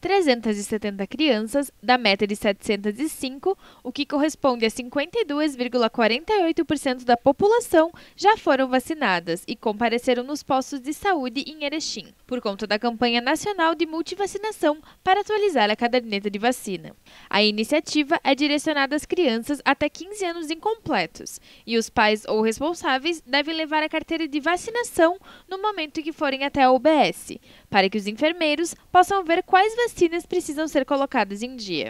370 crianças da meta de 705, o que corresponde a 52,48% da população, já foram vacinadas e compareceram nos postos de saúde em Erechim, por conta da campanha nacional de multivacinação para atualizar a caderneta de vacina. A iniciativa é direcionada às crianças até 15 anos incompletos e os pais ou responsáveis devem levar a carteira de vacinação no momento em que forem até a UBS para que os enfermeiros possam ver quais vacinas precisam ser colocadas em dia.